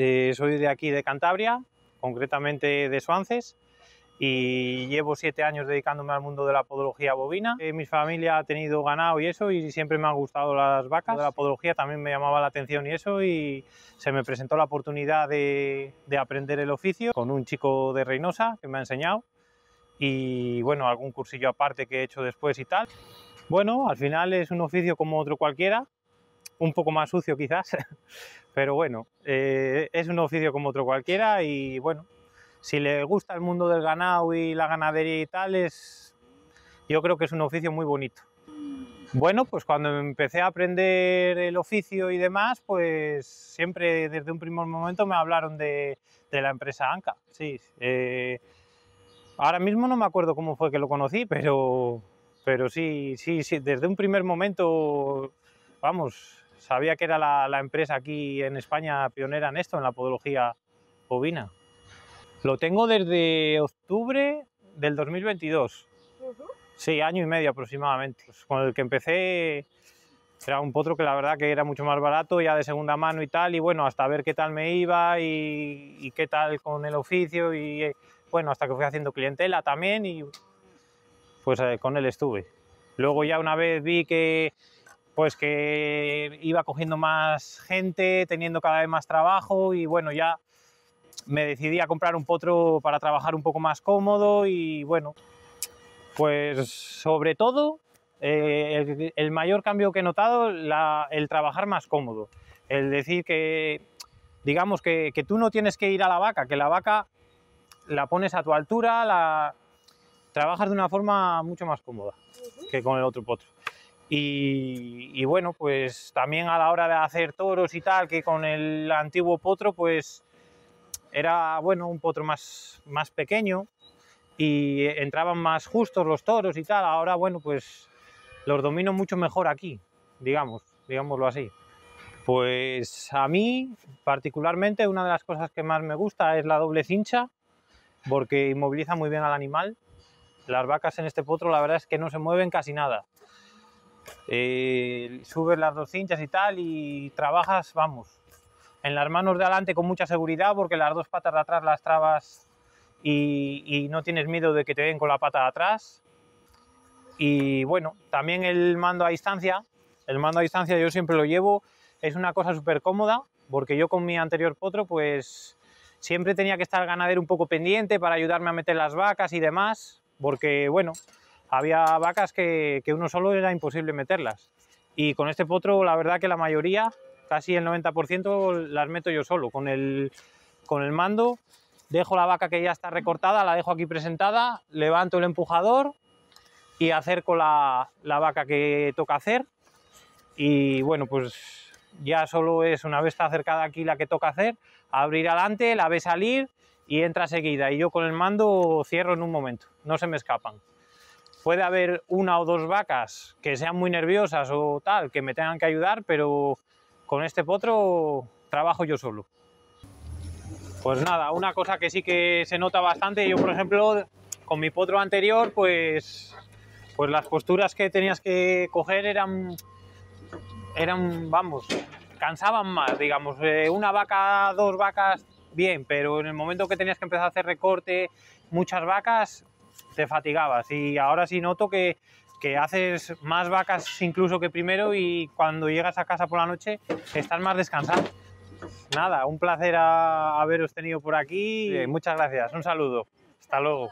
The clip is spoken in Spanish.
Eh, soy de aquí, de Cantabria, concretamente de Suances, y llevo siete años dedicándome al mundo de la podología bovina. Eh, mi familia ha tenido ganado y eso, y siempre me han gustado las vacas. la podología también me llamaba la atención y eso, y se me presentó la oportunidad de, de aprender el oficio con un chico de Reynosa que me ha enseñado, y bueno, algún cursillo aparte que he hecho después y tal. Bueno, al final es un oficio como otro cualquiera, un poco más sucio quizás, pero bueno, eh, es un oficio como otro cualquiera y bueno, si le gusta el mundo del ganado y la ganadería y tal, yo creo que es un oficio muy bonito. Bueno, pues cuando empecé a aprender el oficio y demás, pues siempre desde un primer momento me hablaron de, la empresa ANCA. Sí, eh, ahora mismo no me acuerdo cómo fue que lo conocí, pero, pero sí, sí, sí, desde un primer momento, vamos, sabía que era la, empresa aquí en España pionera en esto, en la podología bovina. Lo tengo desde octubre del 2022. Sí, año y medio aproximadamente. Pues, con el que empecé era un potro que la verdad que era mucho más barato, ya de segunda mano y tal, y bueno, hasta ver qué tal me iba y, qué tal con el oficio, y bueno, hasta que fui haciendo clientela también, y pues eh, con él estuve. Luego ya una vez vi que pues que iba cogiendo más gente, teniendo cada vez más trabajo y bueno, ya me decidí a comprar un potro para trabajar un poco más cómodo y bueno, pues sobre todo eh, el, mayor cambio que he notado, el trabajar más cómodo, el decir que digamos que, que, tú no tienes que ir a la vaca, que la vaca la pones a tu altura, la trabajas de una forma mucho más cómoda que con el otro potro. Y, bueno, pues también a la hora de hacer toros y tal, que con el antiguo potro, pues era bueno un potro más, más pequeño y entraban más justos los toros y tal. Ahora, bueno, pues los domino mucho mejor aquí, digamos, digámoslo así. Pues a mí, particularmente, una de las cosas que más me gusta es la doble cincha, porque inmoviliza muy bien al animal. Las vacas en este potro, la verdad es que no se mueven casi nada eh, subes las dos cinchas y tal y trabajas, vamos, en las manos de adelante con mucha seguridad porque las dos patas de atrás las trabas y, no tienes miedo de que te den con la pata de atrás. Y bueno, también el mando a distancia, el mando a distancia yo siempre lo llevo, es una cosa súper cómoda porque yo con mi anterior potro pues siempre tenía que estar el ganadero un poco pendiente para ayudarme a meter las vacas y demás, porque bueno, había vacas que, uno solo era imposible meterlas. Y con este potro, la verdad que la mayoría, casi el 90%, las meto yo solo. Con el, con el mando, dejo la vaca que ya está recortada, la dejo aquí presentada, levanto el empujador y acerco la, la vaca que toca hacer. Y bueno, pues ya solo es una vez está acercada aquí la que toca hacer, abrir adelante, la ve salir y entra seguida. Y yo con el mando cierro en un momento, no se me escapan puede haber una o dos vacas que sean muy nerviosas o tal, que me tengan que ayudar, pero con este potro trabajo yo solo. Pues nada, una cosa que sí que se nota bastante, yo por ejemplo, con mi potro anterior, pues, pues las posturas que tenías que coger eran, eran, vamos, cansaban más, digamos, eh, una vaca, dos vacas, bien, pero en el momento que tenías que empezar a hacer recorte, muchas vacas, te fatigabas y ahora sí noto que, que haces más vacas incluso que primero y cuando llegas a casa por la noche estás más descansado. Nada, un placer haberos tenido por aquí. Muchas gracias, un saludo. Hasta luego.